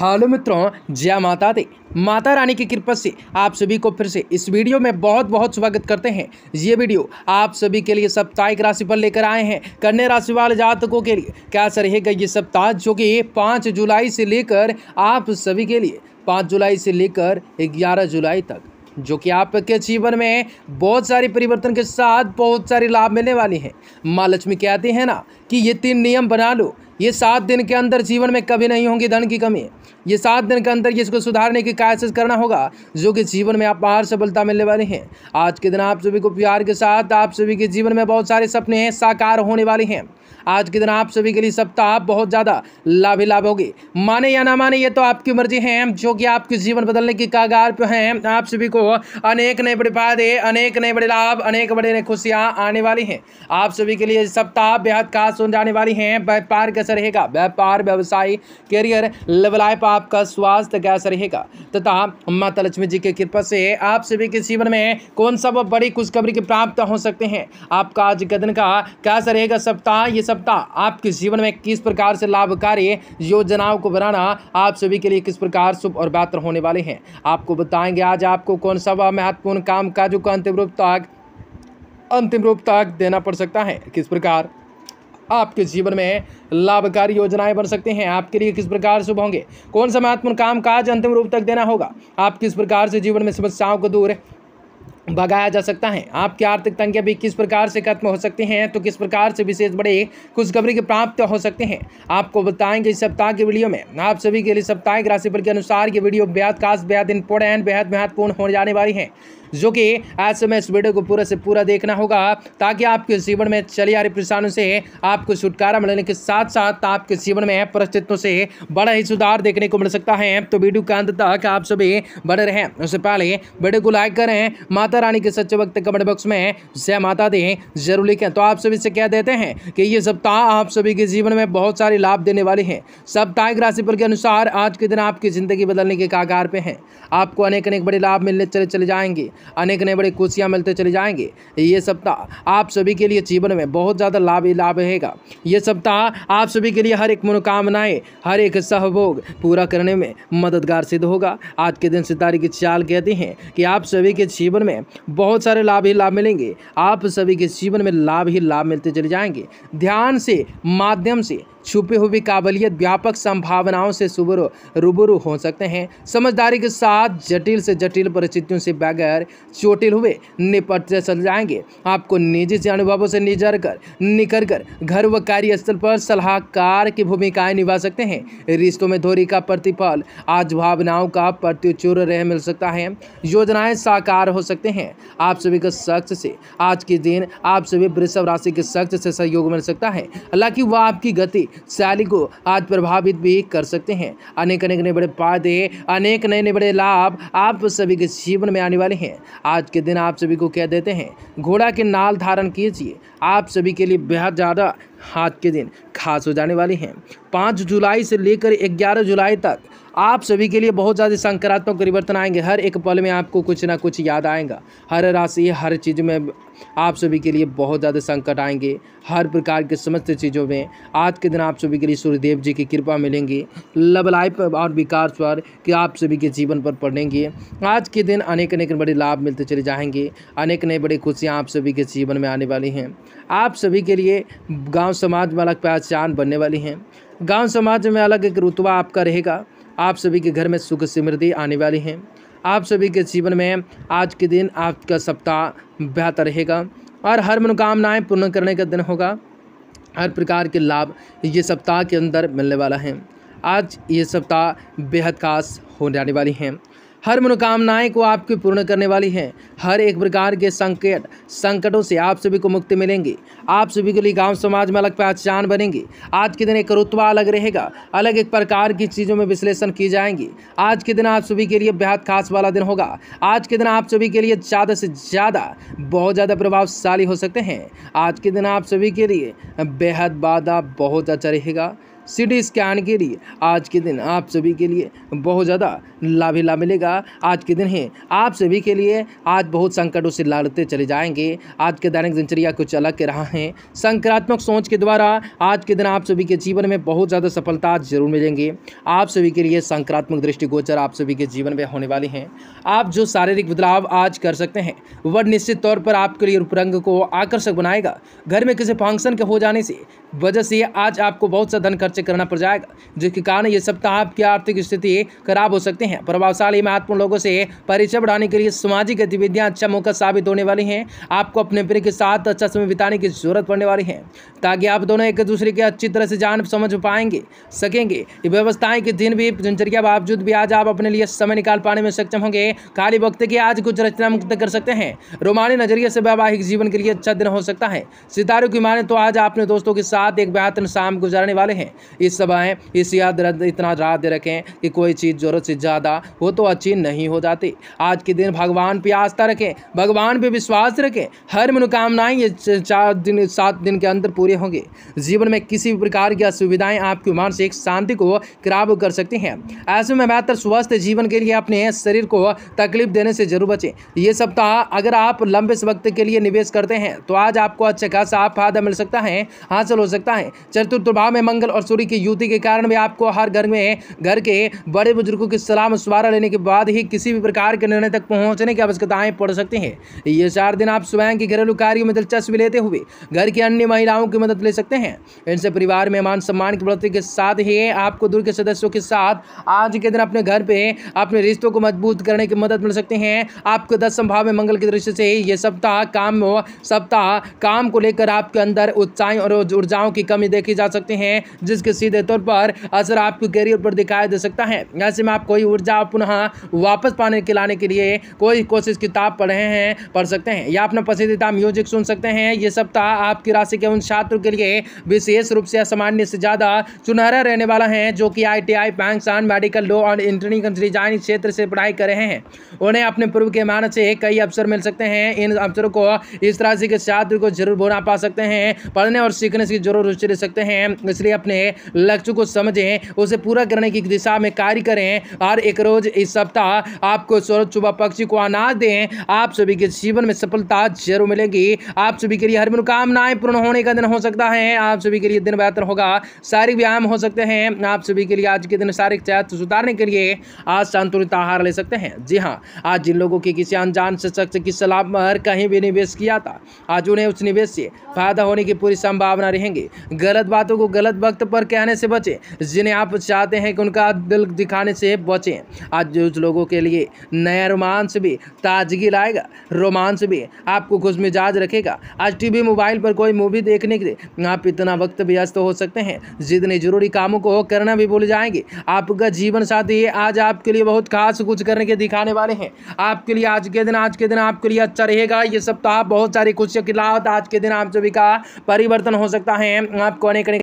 hello मित्रों जय माता दी माता रानी की कृपा से आप सभी को फिर से इस वीडियो में बहुत बहुत स्वागत करते हैं ये वीडियो आप सभी के लिए साप्ताहिक पर लेकर आए हैं कन्या राशि वाले जातकों के लिए कैसा रहेगा ये सप्ताह जो कि पाँच जुलाई से लेकर आप सभी के लिए पाँच जुलाई से लेकर ग्यारह जुलाई तक जो कि आपके जीवन में बहुत सारे परिवर्तन के साथ बहुत सारे लाभ मिलने वाले हैं माँ लक्ष्मी कहते हैं ना कि ये तीन नियम बना लो ये सात दिन के अंदर जीवन में कभी नहीं होगी धन की कमी ये सात दिन के अंदर ये इसको सुधारने की कोशिश करना होगा जो कि जीवन में आप बाहर सफलता मिलने वाले हैं आज के दिन आप सभी को प्यार के साथ आप सभी के जीवन में बहुत सारे सपने हैं साकार होने वाले हैं आज के दिन आप सभी के लिए सप्ताह बहुत ज़्यादा लाभ ही लाभ होगी माने या ना माने ये तो आपकी मर्जी है जो कि आपके जीवन बदलने की कागार पर हैं आप सभी को अनेक नए बड़े फायदे अनेक नए बड़े लाभ अनेक बड़े नए खुशियाँ आने वाली हैं आप सभी के लिए सप्ताह बेहद खास सुन जाने वाली हैं व्यापार कैसा रहेगा व्यापार व्यवसाय करियर लेवल आप आपका स्वास्थ्य कैसा रहेगा तथा माता लक्ष्मी जी की कृपा से आप सभी के जीवन में कौन सा बड़ी खुशखबरी की प्राप्त हो सकते हैं आपका आज का दिन का कैसा रहेगा सप्ताह ये सप्ताह आपके जीवन में किस प्रकार से लाभकारी योजनाओं को बनाना आप सभी के लिए किस प्रकार शुभ और बेहतर होने वाले हैं आपको बताएंगे आज आपको कौन सा महत्वपूर्ण काम काजों का अंतिम रूप तक अंतिम रूप तक देना पड़ सकता है किस प्रकार आपके जीवन में लाभकारी योजनाएं बन सकते हैं आपके लिए किस प्रकार शुभ होंगे कौन सा महत्वपूर्ण काम काज अंतिम रूप तक देना होगा आप किस प्रकार से जीवन में समस्याओं को दूर भगाया जा सकता है आपकी आर्थिक तंगियां भी किस प्रकार से खत्म हो सकती हैं तो किस प्रकार से विशेष बड़े खुशखबरी के प्राप्त हो सकते हैं आपको बताएंगे इस सप्ताह के वीडियो में आप सभी के लिए सप्ताहिक राशिफल के अनुसार ये वीडियो बेहद खास बेहद इंपोर्टेंट बेहद महत्वपूर्ण होने जाने वाली है जो कि आज समय इस वीडियो को पूरा से पूरा देखना होगा ताकि आपके जीवन में चली आ रही परेशानियों से आपको छुटकारा मिलने के साथ साथ आपके जीवन में परिस्थितियों से बड़ा ही सुधार देखने को मिल सकता है तो वीडियो का अंत तक आप सभी बने रहें उससे पहले वीडियो को लाइक करें माता रानी के सच्चे वक्त कमेंट बॉक्स में जय माता दें जरूर लिखें तो आप सभी से कह देते हैं कि ये सप्ताह आप सभी के जीवन में बहुत सारे लाभ देने वाले हैं सप्ताहिक राशिफल के अनुसार आज के दिन आपकी ज़िंदगी बदलने के कागार पे हैं आपको अनेक अनेक बड़े लाभ मिलने चले चले जाएंगे अनेक नए बड़े खुशियाँ मिलते चले जाएंगे ये सप्ताह आप सभी के लिए जीवन में बहुत ज़्यादा लाभ लाभ रहेगा ये सप्ताह आप सभी के लिए हर एक मनोकामनाएं हर एक सहभोग पूरा करने में मददगार सिद्ध होगा आज के दिन सितारे की चाल कहते हैं कि आप सभी के जीवन में बहुत सारे लाभ ही लाभ मिलेंगे आप सभी के जीवन में लाभ ही लाभ मिलते चले जाएंगे ध्यान से माध्यम से छुपी हुई काबिलियत व्यापक संभावनाओं से सुबरू रूबरू हो सकते हैं समझदारी के साथ जटिल से जटिल परिस्थितियों से बगैर चोटिल हुए निपटते चल जाएंगे आपको निजी से अनुभवों से निजर कर निखर कर घर व कार्यस्थल पर सलाहकार की भूमिकाएं निभा सकते हैं रिश्तों में धोरी का प्रतिफल आज भावनाओं का प्रत्युचूर रह मिल सकता है योजनाएं साकार हो सकते हैं आप सभी के सख्त से आज के दिन आप सभी वृषभ राशि के सख्त से सहयोग मिल सकता है हालांकि वह आपकी गति शैली को आज प्रभावित भी कर सकते हैं अनेक अनेक नए बड़े फायदे अनेक नए नए बड़े लाभ आप सभी के जीवन में आने वाले हैं है आज के दिन आप सभी को कह देते हैं घोड़ा के नाल धारण कीजिए आप सभी के लिए बेहद ज़्यादा आज के दिन खास हो जाने वाली हैं पाँच जुलाई से लेकर ग्यारह जुलाई तक आप सभी के लिए बहुत ज़्यादा सकारात्मक परिवर्तन आएंगे हर एक पल में आपको कुछ ना कुछ याद आएगा हर राशि हर चीज़ में आप सभी के लिए बहुत ज़्यादा संकट आएंगे हर प्रकार के समस्त चीज़ों में आज के दिन आप सभी के लिए सूर्यदेव जी की कृपा मिलेंगी लव लाइफ और विकास पर कि आप सभी के जीवन पर पड़ेंगे आज के दिन अनेक अनेक बड़े लाभ मिलते चले जाएंगे अनेक नए बड़े खुशियाँ आप सभी के जीवन में आने वाली हैं आप सभी के लिए गाँव समाज में अलग पहचान बनने वाली हैं गाँव समाज में अलग एक रुतबा आपका रहेगा आप सभी के घर में सुख समृद्धि आने वाली है आप सभी के जीवन में आज के दिन आपका सप्ताह बेहतर रहेगा और हर मनोकामनाएं पूर्ण करने का दिन होगा हर प्रकार के लाभ ये सप्ताह के अंदर मिलने वाला है आज ये सप्ताह बेहद खास होने जाने वाली हैं हर मनोकामनाएं को आपकी पूर्ण करने वाली हैं हर एक प्रकार के संकट संकटों से आप सभी को मुक्ति मिलेंगी आप सभी के लिए गांव समाज में अलग पहचान बनेंगी आज के दिन एक रुतवा अलग रहेगा अलग एक प्रकार की चीज़ों में विश्लेषण की जाएंगी आज के दिन आप सभी के लिए बेहद खास वाला दिन होगा आज के दिन आप सभी के लिए ज़्यादा से ज़्यादा बहुत ज़्यादा प्रभावशाली हो सकते हैं आज के दिन आप सभी के लिए बेहद वादा बहुत अच्छा रहेगा सिटी स्कैन के लिए आज के दिन आप सभी के लिए बहुत ज़्यादा लाभ लाभ मिलेगा आज के दिन है आप सभी के लिए आज बहुत संकटों से लड़ते चले जाएंगे आज के दैनिक दिनचर्या कुछ अलग के रहा है संक्रात्मक सोच के द्वारा आज के दिन आप सभी के जीवन में बहुत ज़्यादा सफलता जरूर मिलेंगे आप सभी के लिए संक्रात्मक दृष्टिगोचर आप सभी के जीवन में होने वाले हैं आप जो शारीरिक बदलाव आज कर सकते हैं वह निश्चित तौर पर आपके लिए रूपरंग को आकर्षक बनाएगा घर में किसी फंक्शन के हो जाने से वजह से आज आपको बहुत सा धन खर्च खर्च करना पड़ जाएगा जिसके कारण ये सप्ताह आपकी आर्थिक स्थिति खराब हो सकते हैं प्रभावशाली महत्वपूर्ण लोगों से परिचय बढ़ाने के लिए सामाजिक गतिविधियाँ अच्छा मौका साबित होने वाली हैं आपको अपने प्रिय के साथ अच्छा समय बिताने की जरूरत पड़ने वाली है ताकि आप दोनों एक दूसरे की अच्छी तरह से जान समझ पाएंगे सकेंगे ये व्यवस्थाएं के दिन भी दिनचर्या बावजूद भी आज आप अपने लिए समय निकाल पाने में सक्षम होंगे खाली वक्त के आज कुछ रचना मुक्त कर सकते हैं रोमानी नजरिए से वैवाहिक जीवन के लिए अच्छा दिन हो सकता है सितारों की माने तो आज अपने दोस्तों के साथ एक बेहतर शाम गुजारने वाले हैं इस समय इस याद इतना याद रखें कि कोई चीज़ ज़रूरत से ज़्यादा वो तो अच्छी नहीं हो जाती आज के दिन भगवान पर आस्था रखें भगवान पर विश्वास रखें हर मनोकामनाएँ ये चार दिन सात दिन के अंदर पूरे होंगे जीवन में किसी भी प्रकार की असुविधाएँ आपकी मानसिक शांति को खराब कर सकती हैं ऐसे में बेहतर स्वस्थ जीवन के लिए अपने शरीर को तकलीफ देने से जरूर बचें ये सप्ताह अगर आप लंबे वक्त के लिए निवेश करते हैं तो आज आपको अच्छा खासा फायदा मिल सकता है हासिल हो सकता है चतुर्थ भाव में मंगल और सूरी की युति के कारण भी आपको हर घर में घर के बड़े बुजुर्गों की सलाह मशवरा लेने के बाद ही किसी भी प्रकार के निर्णय तक पहुंचने की आवश्यकताएं पड़ सकती हैं ये चार दिन आप स्वयं के घरेलू कार्यों में दिलचस्पी लेते हुए घर की अन्य महिलाओं की मदद ले सकते हैं इनसे परिवार में मान सम्मान की बढ़ोतरी के साथ ही आपको दूर के सदस्यों के साथ आज के दिन अपने घर पर अपने रिश्तों को मजबूत करने की मदद मिल सकती है आपको दस संभाव में मंगल की दृष्टि से ये सप्ताह काम सप्ताह काम को लेकर आपके अंदर उत्साह और ऊर्जाओं की कमी देखी जा सकती है जिसके इसके सीधे तौर पर असर आपके करियर पर दिखाई दे सकता है ऐसे में आप कोई ऊर्जा पुनः वापस पाने के लाने के लिए कोई कोशिश किताब पढ़े हैं पढ़ सकते हैं या अपना पसंदीदा म्यूजिक सुन सकते हैं ये सप्ताह आपकी राशि के उन छात्रों के लिए विशेष रूप से असामान्य से ज़्यादा चुनहरा रहने वाला है जो कि आई टी मेडिकल लॉ और इंटरनिक डिजाइनिंग क्षेत्र से पढ़ाई कर रहे हैं उन्हें अपने पूर्व के मान से कई अवसर मिल सकते हैं इन अवसरों को इस राशि के छात्र को जरूर बुरा पा सकते हैं पढ़ने और सीखने की जरूर रुचि ले सकते हैं इसलिए अपने लक्ष्य को समझें उसे पूरा करने की दिशा में कार्य करें और एक रोज इस सप्ताह आपको स्वरूप सुबह पक्षी को अनाज दें आप सभी के जीवन में सफलता जरूर मिलेगी आप सभी के लिए हर मनोकामनाएं पूर्ण होने का दिन हो सकता है आप सभी के लिए दिन बेहतर होगा शारीरिक व्यायाम हो सकते हैं आप सभी के लिए आज के दिन शारीरिक चैत सुधारने के लिए आज संतुलित आहार ले सकते हैं जी हाँ आज जिन लोगों के किसी अनजान से शख्स की सलाह पर कहीं भी निवेश किया था आज उन्हें उस निवेश से फायदा होने की पूरी संभावना रहेंगी गलत बातों को गलत वक्त पर कहने से बचे जिन्हें आप चाहते हैं कि उनका दिल दिखाने से बचें आज उस लोगों के लिए नया रोमांस भी ताजगी लाएगा रोमांस भी आपको खुश मिजाज रखेगा आज टीवी मोबाइल पर कोई मूवी देखने के लिए आप इतना वक्त व्यस्त हो सकते हैं जितने जरूरी कामों को करना भी भूल जाएंगे आपका जीवन साथी आज आपके लिए बहुत खास कुछ करने के दिखाने वाले हैं आपके लिए आज के दिन आज के दिन आपके लिए अच्छा रहेगा ये सप्ताह बहुत सारी खुशियों की लाभ आज के दिन आप सभी का परिवर्तन हो सकता है आपको अनेक